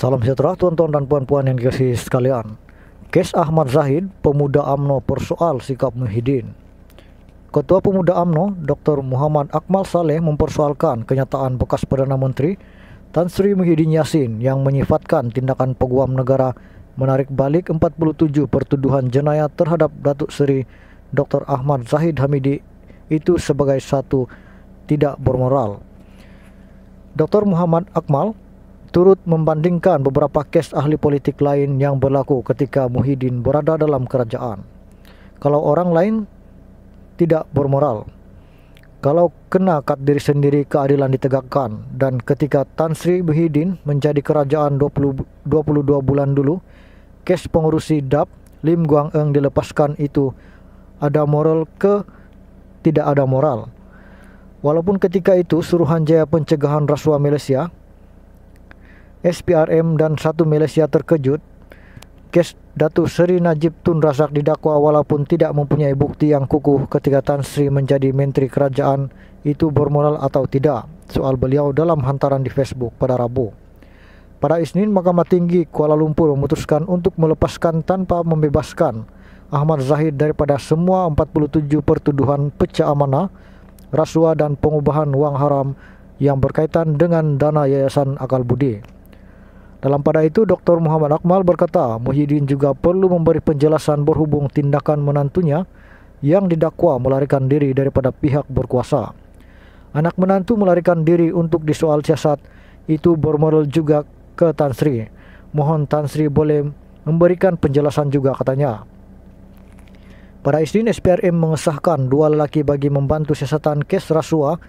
Salam sejahtera tuan-tuan dan puan-puan yang dikasih sekalian. Kes Ahmad Zahid, pemuda AMNO persoal sikap Muhyiddin. Ketua Pemuda AMNO, Dr. Muhammad Akmal Saleh mempersoalkan kenyataan bekas Perdana Menteri Tan Sri Muhyiddin Yassin yang menyifatkan tindakan peguam negara menarik balik 47 pertuduhan jenayah terhadap Datuk Seri Dr. Ahmad Zahid Hamidi itu sebagai satu tidak bermoral. Dr. Muhammad Akmal turut membandingkan beberapa kes ahli politik lain yang berlaku ketika Muhyiddin berada dalam kerajaan. Kalau orang lain tidak bermoral, kalau kena kat diri sendiri keadilan ditegakkan dan ketika Tan Sri Muhyiddin menjadi kerajaan 20, 22 bulan dulu, kes pengurusi DAP Lim Guang Eng dilepaskan itu ada moral ke tidak ada moral. Walaupun ketika itu Suruhanjaya Pencegahan Rasuah Malaysia SPRM dan satu Malaysia terkejut kes Datu Seri Najib Tun Razak didakwa walaupun tidak mempunyai bukti yang kukuh ketika Tan Sri menjadi menteri kerajaan itu bermoral atau tidak soal beliau dalam hantaran di Facebook pada Rabu. Pada Isnin, Mahkamah Tinggi Kuala Lumpur memutuskan untuk melepaskan tanpa membebaskan Ahmad Zahid daripada semua 47 pertuduhan pecah amanah, rasuah dan pengubahan wang haram yang berkaitan dengan dana Yayasan Akal Budi. Dalam pada itu, Dr. Muhammad Akmal berkata, Muhyiddin juga perlu memberi penjelasan berhubung tindakan menantunya yang didakwa melarikan diri daripada pihak berkuasa. Anak menantu melarikan diri untuk disoal siasat itu bermoral juga ke Tan Sri. Mohon Tan Sri boleh memberikan penjelasan juga katanya. Para Isnin, SPRM mengesahkan dua lelaki bagi membantu siasatan kes rasuah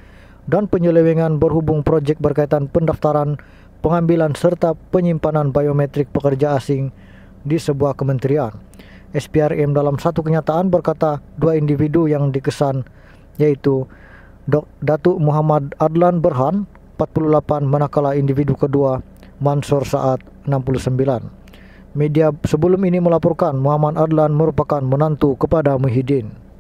dan penyelewengan berhubung projek berkaitan pendaftaran pengambilan serta penyimpanan biometrik pekerja asing di sebuah kementerian. SPRM dalam satu kenyataan berkata dua individu yang dikesan yaitu Datuk Muhammad Adlan Berhan 48 manakala individu kedua Mansur saat 69. Media sebelum ini melaporkan Muhammad Adlan merupakan menantu kepada Muhyiddin.